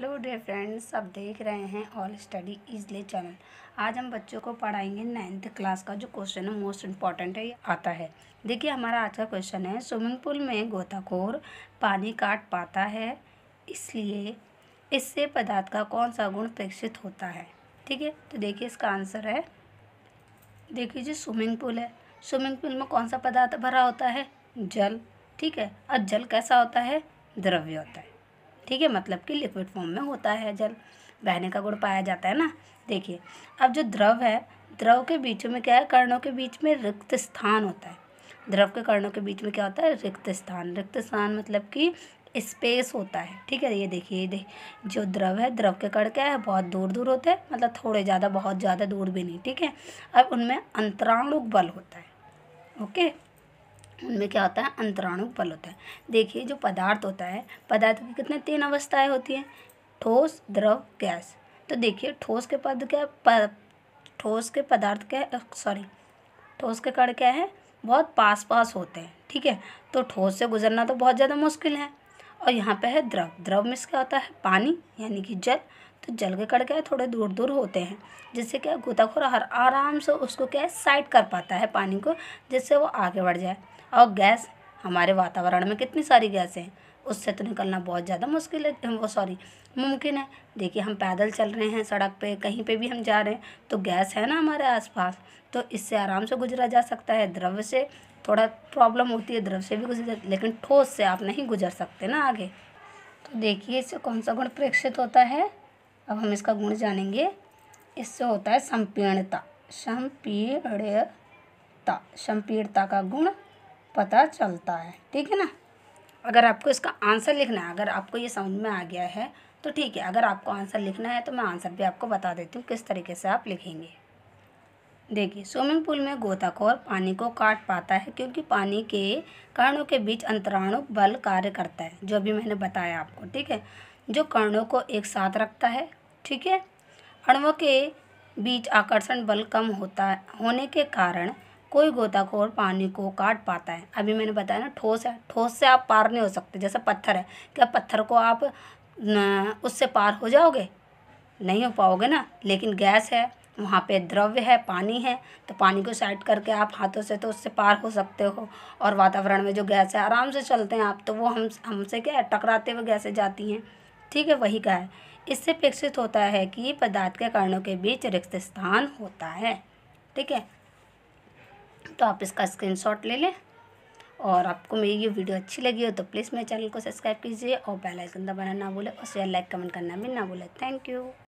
hello day friends आप देख रहे हैं ऑल स्टडी इजली चैनल आज हम बच्चों को पढ़ाएंगे नाइन्थ क्लास का जो क्वेश्चन है मोस्ट इम्पॉर्टेंट है ये आता है देखिए हमारा आज का क्वेश्चन है स्विमिंग पूल में गोताखोर पानी काट पाता है इसलिए इससे पदार्थ का कौन सा गुण प्रेक्षित होता है ठीक है तो देखिए इसका आंसर है देखिए जी स्विमिंग पूल है स्विमिंग पूल में कौन सा पदार्थ भरा होता है जल ठीक है और जल कैसा होता है द्रव्य होता है ठीक है मतलब कि लिक्विड फॉर्म में होता है जल बहने का गुण पाया जाता है ना देखिए अब जो द्रव है द्रव के बीचों में क्या है कर्णों के बीच में रिक्त स्थान होता है द्रव के कर्णों के बीच में क्या होता है रिक्त स्थान रिक्त स्थान मतलब कि स्पेस होता है ठीक है ये देखिए दे, जो द्रव है द्रव के कण क्या है बहुत दूर दूर होते हैं मतलब थोड़े ज़्यादा बहुत ज़्यादा दूर भी नहीं ठीक है अब उनमें अंतराणुक बल होता है ओके उनमें क्या होता है अंतराणु पल होता है देखिए जो पदार्थ होता है पदार्थ की कितने तीन अवस्थाएं होती हैं ठोस द्रव गैस तो देखिए ठोस के पद क्या ठोस के पदार्थ क्या है सॉरी ठोस के कण क्या है बहुत पास पास होते हैं ठीक है तो ठोस से गुजरना तो बहुत ज़्यादा मुश्किल है और यहाँ पे है द्रव द्रव में क्या होता है पानी यानी कि जल तो जल के कड़ क्या थोड़े दूर दूर होते हैं जिससे क्या गोताखोर हर आराम से उसको क्या है साइड कर पाता है पानी को जिससे वो आगे बढ़ जाए और गैस हमारे वातावरण में कितनी सारी गैस हैं उससे तो निकलना बहुत ज़्यादा मुश्किल है वो सॉरी मुमकिन है देखिए हम पैदल चल रहे हैं सड़क पे कहीं पे भी हम जा रहे हैं तो गैस है ना हमारे आसपास तो इससे आराम से गुजरा जा सकता है द्रव्य से थोड़ा प्रॉब्लम होती है द्रव्य से भी गुजर लेकिन ठोस से आप नहीं गुजर सकते ना आगे तो देखिए इससे कौन सा गुण प्रेक्षित होता है अब हम इसका गुण जानेंगे इससे होता है संपीर्णता संपीर्णता संपीर्णता का गुण पता चलता है ठीक है ना अगर आपको इसका आंसर लिखना है अगर आपको ये समझ में आ गया है तो ठीक है अगर आपको आंसर लिखना है तो मैं आंसर भी आपको बता देती हूँ किस तरीके से आप लिखेंगे देखिए स्विमिंग पूल में गोताखोर पानी को काट पाता है क्योंकि पानी के कणों के बीच अंतराणु बल कार्य करता है जो भी मैंने बताया आपको ठीक है जो कणों को एक साथ रखता है ठीक है अणुओं के बीच आकर्षण बल कम होता होने के कारण कोई गोताखोर पानी को काट पाता है अभी मैंने बताया ना ठोस है ठोस से आप पार नहीं हो सकते जैसे पत्थर है क्या पत्थर को आप उससे पार हो जाओगे नहीं हो पाओगे ना लेकिन गैस है वहाँ पे द्रव्य है पानी है तो पानी को साइड करके आप हाथों से तो उससे पार हो सकते हो और वातावरण में जो गैस है आराम से चलते हैं आप तो वो हम हमसे क्या है टकराते हुए गैसें जाती हैं ठीक है वही का है इससे अपेक्षित होता है कि पदार्थ के कारणों के बीच रिक्त स्थान होता है ठीक है तो आप इसका स्क्रीनशॉट ले लें और आपको मेरी ये वीडियो अच्छी लगी हो तो प्लीज़ मेरे चैनल को सब्सक्राइब कीजिए और बेल आइकन दबाना ना भूलें और शेयर लाइक कमेंट करना भी ना भूलें थैंक यू